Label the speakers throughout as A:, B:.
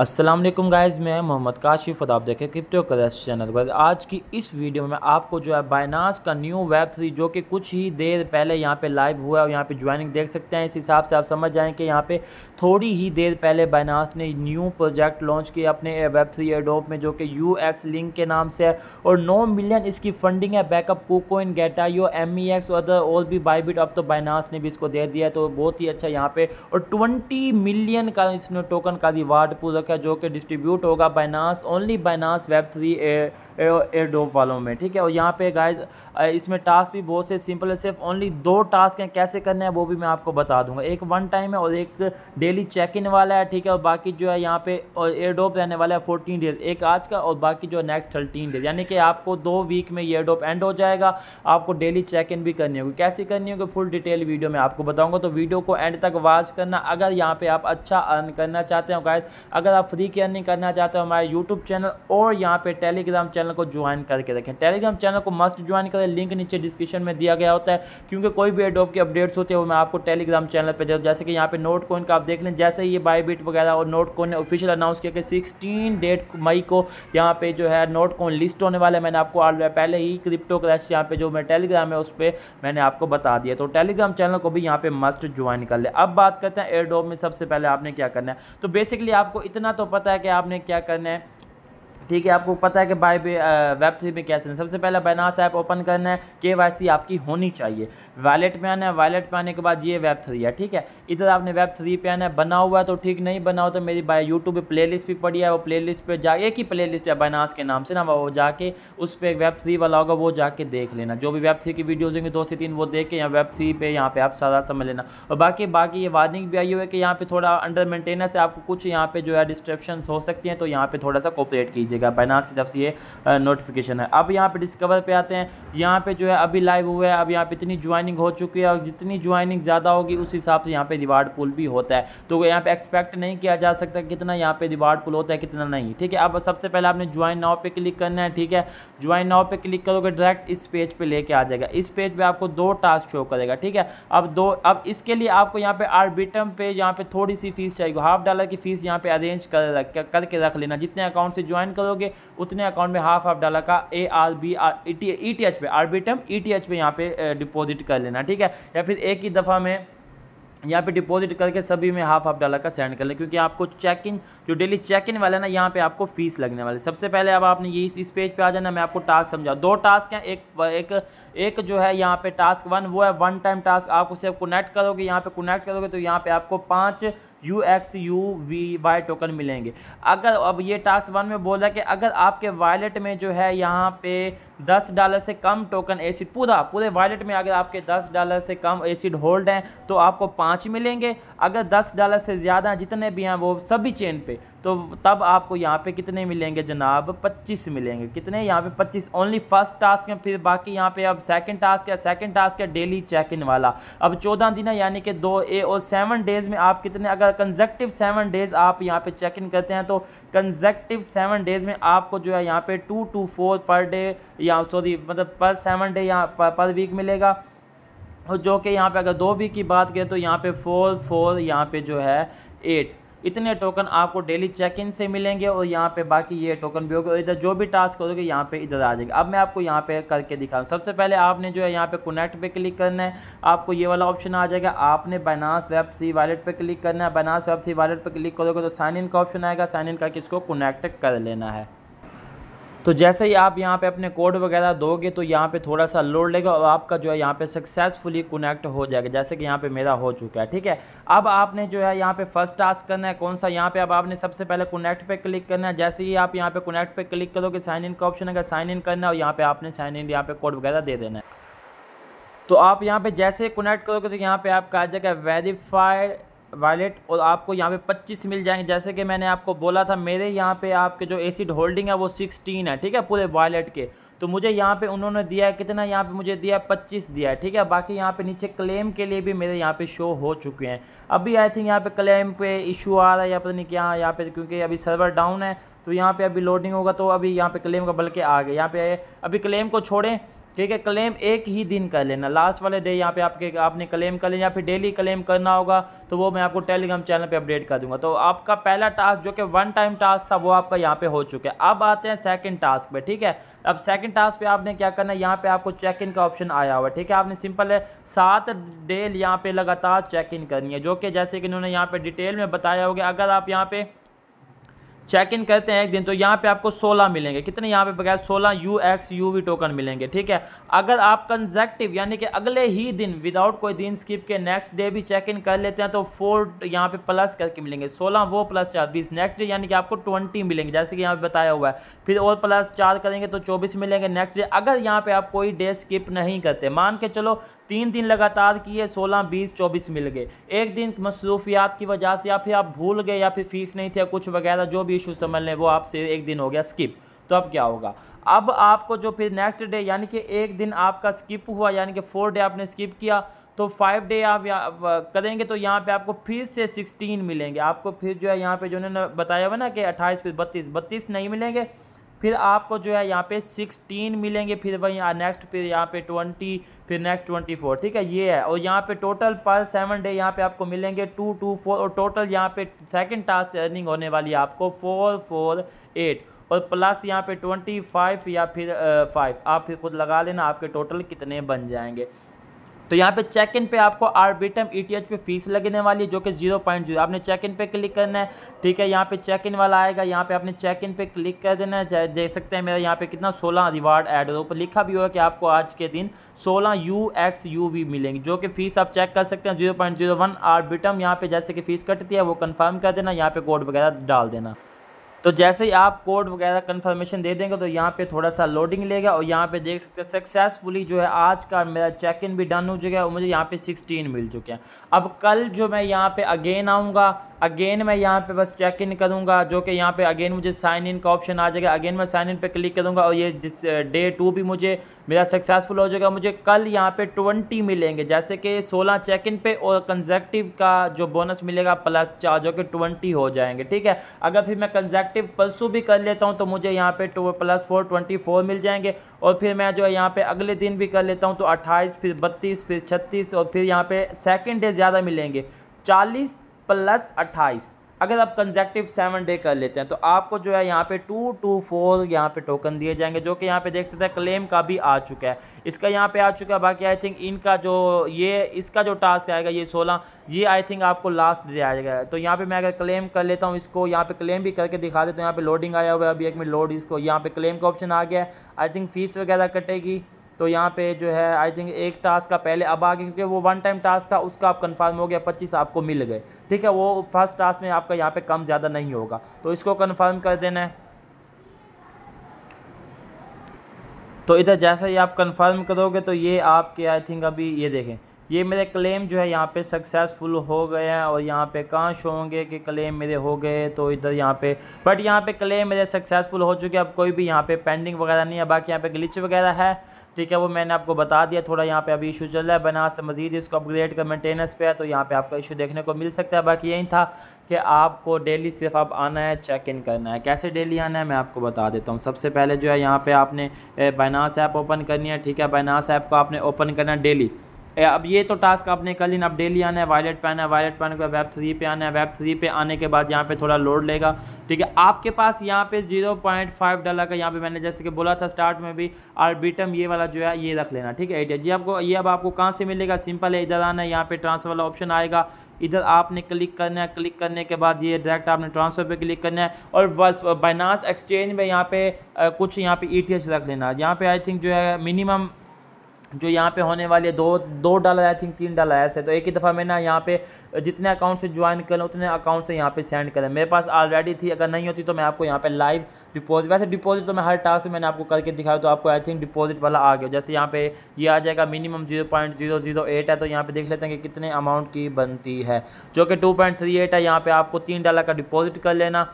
A: अस्सलाम वालेकुम गाइस मैं मोहम्मद काशिफ और आप देखे क्रिप्टो करेंसी चैनल पर आज की इस वीडियो में आपको जो है बाइनास का न्यू वेब थ्री जो कि कुछ ही देर पहले यहाँ पे लाइव हुआ और यहाँ पे ज्वाइनिंग देख सकते हैं इस हिसाब से आप समझ जाएं कि यहाँ पे थोड़ी ही देर पहले बाइनास ने न्यू प्रोजेक्ट लॉन्च किया अपने वेब थ्री एडोप में जो कि यू एक्स लिंक के नाम से है और नौ मिलियन इसकी फंडिंग है backup KuCoin Gate io M E X other और भी बाईबिट अब तो बाइनास ने भी इसको दे दिया तो बहुत ही अच्छा यहाँ पर और ट्वेंटी मिलियन का इसने टोकन का रिवार्ड पूरा है जो कि डिस्ट्रीब्यूट होगा Binance only Binance web three एडोप वालों में ठीक है और यहाँ पे गाइज इसमें टास्क भी बहुत से सिंपल है सिर्फ ओनली दो टास्क हैं कैसे करने हैं वो भी मैं आपको बता दूंगा एक वन टाइम है और एक डेली चेक इन वाला है ठीक है और बाकी जो है यहाँ पे और एडोप रहने वाला है फोर्टीन डेज एक आज का और बाकी जो है नेक्स्ट थर्टीन डेज यानी कि आपको दो वीक में ये एडोप एंड हो जाएगा आपको डेली चेक इन भी करनी होगी कैसे करनी होगी फुल डिटेल वीडियो में आपको बताऊँगा तो वीडियो को एंड तक वॉच करना अगर यहाँ पर आप अच्छा अर्न करना चाहते हो गाइज अगर आप फ्री की अर्निंग करना चाहते हो हमारे यूट्यूब चैनल और यहाँ पर टेलीग्राम चैनल चैनल को ज्वाइन करके देखें टेलीग्राम चैनल को मस्ट ज्वाइन करें लिंक नीचे डिस्क्रिप्शन में दिया गया होता है क्योंकि कोई भी एडोप की अपडेट्स होती है वो मैं आपको टेलीग्राम चैनल पर दे जैसे कि यहाँ पे नोट कोइन का आप देख लें जैसे ये बाईबिट वगैरह और नोट कोइन ने ऑफिशियल अनाउंस किया कि सिक्सटीन डेट मई को यहाँ पे जो है नोट कोइन लिस्ट होने वाला है मैंने आपको पहले ही क्रिप्टो क्रैश यहाँ पे जो मैं टेलीग्राम है उस पर मैंने आपको बता दिया तो टेलीग्राम चैनल को भी यहाँ पे मस्ट ज्वाइन कर ले अब बात करते हैं एयरडोप में सबसे पहले आपने क्या करना है तो बेसिकली आपको इतना तो पता है कि आपने क्या करना है ठीक है आपको पता है कि बाई वेब थ्री में कैसे सबसे पहले बैनास ऐप ओपन करना है के वाई सी आपकी होनी चाहिए वैलेट में आना है वैलेट पर आने के बाद ये वेब थ्री है ठीक है इधर आपने वेब थ्री पे आना है बना हुआ है तो ठीक नहीं बना हुआ तो मेरी बाई यूट्यूब प्ले लिस्ट भी पड़ी है वो प्ले लिस्ट पर जा एक ही प्ले लिस्ट है बैनास के नाम से ना वो जाके उस पर वेब थ्री वाला होगा वो जाके देख लेना जो भी वेब थ्री की वीडियोज़ होंगी दो से तीन वो देख के यहाँ वेब थ्री पे यहाँ पर आप सारा समझ लेना और बाकी बाकी ये वार्निंग भी आई हुई है कि यहाँ पर थोड़ा अंडर मेंटेनेंस है आपको कुछ यहाँ पर जो है डिस्ट्रप्शन हो सकती हैं तो यहाँ पर थोड़ा सा कॉपरेट कीजिए लीजिएगा बाइनास की तरफ से ये नोटिफिकेशन है अब यहाँ पे डिस्कवर पे आते हैं यहाँ पे जो है अभी लाइव हुआ है अब यहाँ पे इतनी ज्वाइनिंग हो चुकी है और जितनी ज्वाइनिंग ज़्यादा होगी उस हिसाब से यहाँ पे रिवार्ड पुल भी होता है तो यहाँ पे एक्सपेक्ट नहीं किया जा सकता कितना यहाँ पे रिवार्ड पुल होता है कितना नहीं ठीक है अब सबसे पहले आपने ज्वाइन नाव पर क्लिक करना है ठीक है ज्वाइन नाव पर क्लिक करोगे डायरेक्ट इस पेज पर लेके आ जाएगा इस पेज पर आपको दो टास्क शो करेगा ठीक है अब दो अब इसके लिए आपको यहाँ पे आर्बिटम पे यहाँ पे थोड़ी सी फीस चाहिए हाफ डॉलर की फीस यहाँ पे अरेंज कर करके रख लेना जितने अकाउंट से ज्वाइन करो करोगे उतने अकाउंट में हाफ हाफ डाला का A R B R E T H पे R B Arbitrum E T H पे यहाँ पे डिपॉजिट कर लेना ठीक है या फिर एक ही दफ़ा में यहाँ पे डिपॉजिट करके सभी में हाफ हाफ डॉलर का सेंड कर लें क्योंकि आपको चेक इन जो डेली चेक इन वाला है ना यहाँ पे आपको फीस लगने वाली सबसे पहले अब आपने ये इस पेज पे आ जाना मैं आपको टास्क समझा दो टास्क हैं एक एक एक जो है यहाँ पे टास्क वन वो है वन टाइम टास्क आप उसे कनेक्ट करोगे यहाँ पे कनेक्ट करोगे तो यहाँ पे आपको पाँच U X U V Y token मिलेंगे अगर अब ये टास्क वन में बोला कि अगर आपके वॉलेट में जो है यहाँ पे दस डॉलर से कम टोकन एसिड पूरा पूरे वॉलेट में अगर आपके दस डॉलर से कम एसिड होल्ड हैं तो आपको पाँच मिलेंगे अगर दस डॉलर से ज़्यादा जितने भी हैं वो सभी चेन पे तो तब आपको यहाँ पे कितने मिलेंगे जनाब 25 मिलेंगे कितने यहाँ पे 25 ओनली फर्स्ट टास्क है फिर बाकी यहाँ पे अब सेकंड टास्क है सेकंड टास्क है डेली चेक इन वाला अब 14 दिन है यानी कि दो ए और सेवन डेज़ में आप कितने अगर कंजेक्टिव सेवन डेज़ आप यहाँ पे चेक इन करते हैं तो कंजेक्टिव सेवन डेज़ में आपको जो है यहाँ पे two two four per day या सॉरी मतलब पर सेवन डे यहाँ पर, पर वीक मिलेगा और जो कि यहाँ पे अगर दो वीक की बात करें तो यहाँ पे फोर फोर यहाँ पे जो है एट इतने टोकन आपको डेली चेक इन से मिलेंगे और यहाँ पे बाकी ये टोकन भी होगा इधर जो भी टास्क करोगे यहाँ पे इधर आ जाएगा अब मैं आपको यहाँ पे करके दिखा सबसे पहले आपने जो है यहाँ पे कनेक्ट पे क्लिक करना है आपको ये वाला ऑप्शन आ जाएगा आपने बनास वेब सी वॉलेट पर क्लिक करना है बनास वेब सी वॉलेट पर क्लिक करोगे तो साइन इन का ऑप्शन आएगा साइन इन करके इसको कनेक्ट कर लेना है तो जैसे ही आप यहाँ पे अपने कोड वगैरह दोगे तो यहाँ पे थोड़ा सा लोड लेगा और आपका जो है यहाँ पे सक्सेसफुली कनेक्ट हो जाएगा जैसे कि यहाँ पे मेरा हो चुका है ठीक है अब आपने जो है यहाँ पे फर्स्ट टास्क करना है कौन सा यहाँ पे अब आपने सबसे पहले कनेक्ट पे क्लिक करना है जैसे ही आप यहाँ पे कनेक्ट पे क्लिक करोगे साइन इन का ऑप्शन अगर साइन इन करना है और यहाँ पर आपने साइन इन यहाँ पे कोड वगैरह दे देना है तो आप यहाँ पर जैसे कनेक्ट करोगे तो यहाँ पर आपका आ जाएगा वेरीफाइड वॉलेट और आपको यहाँ पे 25 मिल जाएंगे जैसे कि मैंने आपको बोला था मेरे यहाँ पे आपके जो एसिड होल्डिंग है वो 16 है ठीक है पूरे वॉलेट के तो मुझे यहाँ पे उन्होंने दिया है कितना यहाँ पे मुझे दिया है पच्चीस दिया है ठीक है बाकी यहाँ पे नीचे क्लेम के लिए भी मेरे यहाँ पे शो हो चुके हैं अभी आई थिंक यहाँ पे क्लेम पे इशू आ रहा है या पता नहीं क्या यहाँ पे क्योंकि अभी सर्वर डाउन है तो यहाँ पे अभी लोडिंग होगा तो अभी यहाँ पे क्लेम का बल्कि आ गया यहाँ पे अभी क्लेम को छोड़ें ठीक है क्लेम एक ही दिन कर लेना लास्ट वाले डे यहाँ पे आपके आपने क्लेम कर लेना या फिर डेली क्लेम करना होगा तो वो मैं आपको टेलीग्राम चैनल पे अपडेट कर दूंगा तो आपका पहला टास्क जो कि वन टाइम टास्क था वो आपका यहाँ पे हो चुका है अब आते हैं सेकंड टास्क पे ठीक है अब सेकंड टास्क पे आपने क्या करना है यहाँ पे आपको चेक इन का ऑप्शन आया हुआ है ठीक है आपने सिंपल है सात डेल यहाँ पे लगातार चेक इन करनी है जो कि जैसे कि इन्होंने यहाँ पे डिटेल में बताया हो गया अगर आप यहाँ पे चेक इन करते हैं एक दिन तो यहाँ पे आपको 16 मिलेंगे कितने यहाँ पे बगैर 16 U X U V token मिलेंगे ठीक है अगर आप कंजेक्टिव यानी कि अगले ही दिन विदाउट कोई दिन स्किप के नेक्स्ट डे भी चेक इन कर लेते हैं तो फोर यहाँ पे प्लस करके मिलेंगे 16 वो प्लस चार बीस नेक्स्ट डे यानी कि आपको 20 मिलेंगे जैसे कि यहाँ पे बताया हुआ है फिर और प्लस चार करेंगे तो चौबीस मिलेंगे नेक्स्ट डे अगर यहाँ पर आप कोई डे स्किप नहीं करते मान के चलो तीन दिन लगातार किए सोलह बीस चौबीस मिल गए एक दिन मसरूफियात की वजह से या फिर आप भूल गए या फिर फीस नहीं थी कुछ वगैरह जो भी इशू समझ लें वो आपसे एक दिन हो गया स्किप तो अब क्या होगा अब आपको जो फिर नेक्स्ट डे यानी कि एक दिन आपका स्किप हुआ यानी कि फोर डे आपने स्किप किया तो फाइव डे आप करेंगे तो यहाँ पे आपको फिर से सिक्सटीन मिलेंगे आपको फिर जो है यहाँ पे जो उन्होंने बताया हुआ ना कि अट्ठाईस फिर बत्तीस बत्तीस नहीं मिलेंगे फिर आपको जो है यहाँ पे सिक्सटीन मिलेंगे फिर वहीं नेक्स्ट फिर यहाँ पे ट्वेंटी फिर नेक्स्ट ट्वेंटी फोर ठीक है ये है और यहाँ पे टोटल पर सेवन डे यहाँ पे आपको मिलेंगे टू टू फोर और टोटल यहाँ पे सेकंड टास्क से अर्निंग होने वाली है आपको फोर फोर एट और प्लस यहाँ पे ट्वेंटी फाइव या फिर फाइव आप फिर खुद लगा लेना आपके टोटल कितने बन जाएंगे तो यहाँ पे चेक इन पे आपको आर्बिटम ईटीएच e पे फीस लगने वाली है जो कि जीरो पॉइंट जीरो आपने चेक इन पे क्लिक करना है ठीक है यहाँ पे चेक इन वाला आएगा यहाँ पे आपने चेक इन पे क्लिक कर देना है देख सकते हैं मेरा यहाँ पे कितना सोलह रिवार्ड एड हो ऊपर लिखा भी होगा कि आपको आज के दिन सोलह यू एक्स यू वी मिलेंगे जो कि फीस आप चेक कर सकते हैं zero point zero one Arbitrum यहाँ पे जैसे कि फीस कटती है वो कन्फर्म कर देना यहाँ पे कोड वगैरह डाल देना तो जैसे ही आप कोड वगैरह कंफर्मेशन दे देंगे तो यहाँ पे थोड़ा सा लोडिंग लेगा और यहाँ पे देख सकते हैं सक्सेसफुली जो है आज का मेरा चेक इन भी डन हो चुका है और मुझे यहाँ पे 16 मिल चुके हैं अब कल जो मैं यहाँ पे अगेन आऊँगा अगेन मैं यहाँ पे बस चेक इन करूँगा जो कि यहाँ पे अगेन मुझे साइन इन का ऑप्शन आ जाएगा अगेन मैं साइन इन पर क्लिक करूँगा और ये डे टू uh, भी मुझे मेरा सक्सेसफुल हो जाएगा मुझे कल यहाँ पर ट्वेंटी मिलेंगे जैसे कि सोलह चेक इन पे और कंजेक्टिव का जो बोनस मिलेगा प्लस चार जो कि ट्वेंटी हो जाएंगे ठीक है अगर फिर मैं कंजेक्ट एक्टिव पल्सू भी कर लेता हूँ तो मुझे यहाँ पे two plus four twenty four मिल जाएंगे और फिर मैं जो है यहाँ पे अगले दिन भी कर लेता हूँ तो अट्ठाईस फिर बत्तीस फिर छत्तीस और फिर यहाँ पे सेकेंड डे ज़्यादा मिलेंगे चालीस प्लस अट्ठाईस अगर आप कंजेक्टिव सेवन डे कर लेते हैं तो आपको जो है यहाँ पे टू टू फोर यहाँ पे टोकन दिए जाएंगे जो कि यहाँ पे देख सकते हैं क्लेम का भी आ चुका है इसका यहाँ पे आ चुका है बाकी आई थिंक इनका जो ये इसका जो टास्क आएगा ये सोलह ये आई थिंक आपको लास्ट डे आ जाएगा तो यहाँ पे मैं अगर क्लेम कर लेता हूँ इसको यहाँ पे क्लेम भी करके दिखा देता हूँ यहाँ पे लोडिंग आया हुआ है अभी एक मिनट लोड इसको यहाँ पे क्लेम का ऑप्शन आ गया आई थिंक फीस वगैरह कटेगी तो यहाँ पे जो है आई थिंक एक टास्क का पहले अब आगे क्योंकि वो वन टाइम टास्क था उसका आप कंफर्म हो गया पच्चीस आपको मिल गए ठीक है वो फर्स्ट टास्क में आपका यहाँ पे कम ज़्यादा नहीं होगा तो इसको कंफर्म कर देना है तो इधर जैसे ही आप कंफर्म करोगे तो ये आपके आई थिंक अभी ये देखें ये मेरे क्लेम जो है यहाँ पे सक्सेसफुल हो गए हैं और यहाँ पे कहाँ शो होंगे कि क्लेम मेरे हो गए तो इधर यहाँ पे बट यहाँ पे क्लेम मेरे सक्सेसफुल हो चुके अब कोई भी यहाँ पे पेंडिंग वगैरह नहीं है बाकी यहाँ पे ग्लिच वगैरह है ठीक है वो मैंने आपको बता दिया थोड़ा यहाँ पे अभी इशू चल रहा है बना से मजीद इसको अपग्रेड कर मेंटेनेंस पे है तो यहाँ पे आपका इशू देखने को मिल सकता है बाकी यही था कि आपको डेली सिर्फ आप आना है चेक इन करना है कैसे डेली आना है मैं आपको बता देता हूँ सबसे पहले जो है यहाँ पर आपने बैनास ऐप ओपन करनी है ठीक है बैनास ऐप को आपने ओपन करना है डेली अब ये तो टास्क आपने कल इन अब डेली आना है वायलेट पे आना है वायलेट पे आने के बाद वेब थ्री पे आना है वेब थ्री पे आने के बाद यहाँ पे थोड़ा लोड लेगा ठीक है आपके पास यहाँ पे जीरो पॉइंट फाइव डॉलर का यहाँ पे मैंने जैसे कि बोला था स्टार्ट में भी आर्बिटम ये वाला जो है ये रख लेना ठीक है आइडिया जी आपको ये अब आपको कहाँ से मिलेगा सिंपल है इधर आना है यहाँ पे ट्रांसफर वाला ऑप्शन आएगा इधर आपने क्लिक करना है क्लिक करने के बाद ये डायरेक्ट आपने ट्रांसफर पे क्लिक करना है और बस बाइनास एक्सचेंज में यहाँ पे कुछ यहाँ पे ई e रख लेना यहाँ पे आई थिंक जो है मिनिमम जो यहाँ पे होने वाले दो दो डॉलर आई थिंक तीन डॉलर ऐसे तो एक ही दफ़ा मैं ना यहाँ पे जितने अकाउंट से ज्वाइन करें उतने अकाउंट से यहाँ पे सेंड करें मेरे पास ऑलरेडी थी अगर नहीं होती तो मैं आपको यहाँ पे लाइव डिपॉजिट वैसे डिपॉजिट तो मैं हर टास्क मैंने आपको करके दिखाया तो आपको आई थिंक डिपॉजिट वाला आ गया जैसे यहाँ पे ये यह आ जाएगा minimum zero point zero zero eight है तो यहाँ पे देख लेते हैं कि कितने अमाउंट की बनती है जो कि टू पॉइंट थ्री एट है यहाँ पे आपको तीन डाला का डिपॉजिट कर लेना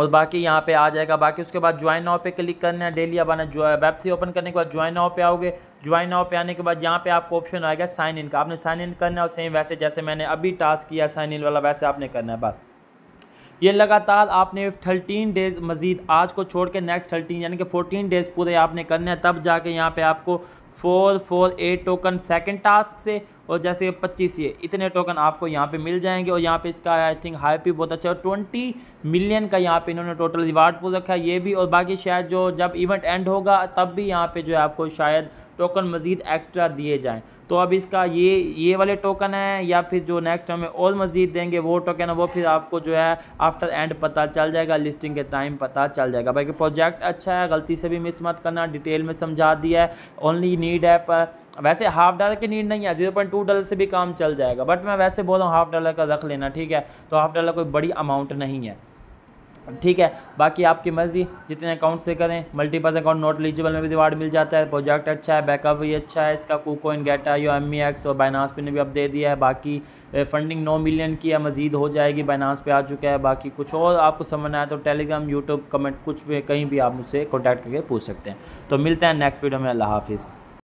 A: और बाकी यहाँ पे आ जाएगा बाकी उसके बाद ज्वाइन नाव पे क्लिक करना है डेली अब आना वेब थ्री ओपन करने के बाद ज्वाइन नाव पे आओगे ज्वाइन नाव पे आने के बाद यहाँ पे आपको ऑप्शन आएगा साइन इन का आपने साइन इन करना है और सेम वैसे जैसे मैंने अभी टास्क किया साइन इन वाला वैसे आपने करना है बस ये लगातार आपने 13 डेज़ मज़ीद आज को छोड़ के नेक्स्ट 13 यानी कि 14 डेज़ पूरे आपने करने हैं तब जाके यहाँ पे आपको four four eight token second task से और जैसे पच्चीस ये इतने टोकन आपको यहाँ पे मिल जाएंगे और यहाँ पे इसका आई थिंक हाई भी बहुत अच्छा है और ट्वेंटी मिलियन का यहाँ पे इन्होंने टोटल रिवार्ड पूरा रखा है ये भी और बाकी शायद जो जब इवेंट एंड होगा तब भी यहाँ पे जो है आपको शायद टोकन मज़ीद एक्स्ट्रा दिए जाएँ तो अब इसका ये ये वाले टोकन है या फिर जो नेक्स्ट हमें और मज़ीद देंगे वो टोकन है वो फिर आपको जो है आफ्टर एंड पता चल जाएगा लिस्टिंग के टाइम पता चल जाएगा बाकी प्रोजेक्ट अच्छा है गलती से भी मिस मत करना डिटेल में समझा दिया है ओनली नीड है पर वैसे हाफ डॉलर की नीड नहीं है जीरो पॉइंट टू डॉलर से भी काम चल जाएगा बट मैं वैसे बोल रहा हूँ हाफ डॉलर का रख लेना ठीक है तो हाफ डॉलर कोई बड़ी अमाउंट नहीं है ठीक है बाकी आपकी मर्ज़ी जितने अकाउंट से करें मल्टीपल अकाउंट नॉट एलिजिबल में भी रिवार्ड मिल जाता है प्रोजेक्ट अच्छा है बैकअप भी अच्छा है इसका इन गेटा यू एम एक्स और बाइनास पे ने भी अब दे दिया है बाकी फंडिंग नौ मिलियन की है मज़ीद हो जाएगी बाइनास पे आ चुका है बाकी कुछ और आपको समझना है तो टेलीग्राम यूट्यूब कमेंट कुछ भी कहीं भी आप मुझसे कॉन्टैक्ट करके पूछ सकते हैं तो मिलते हैं नेक्स्ट वीडियो में अल्लाह हाफिज़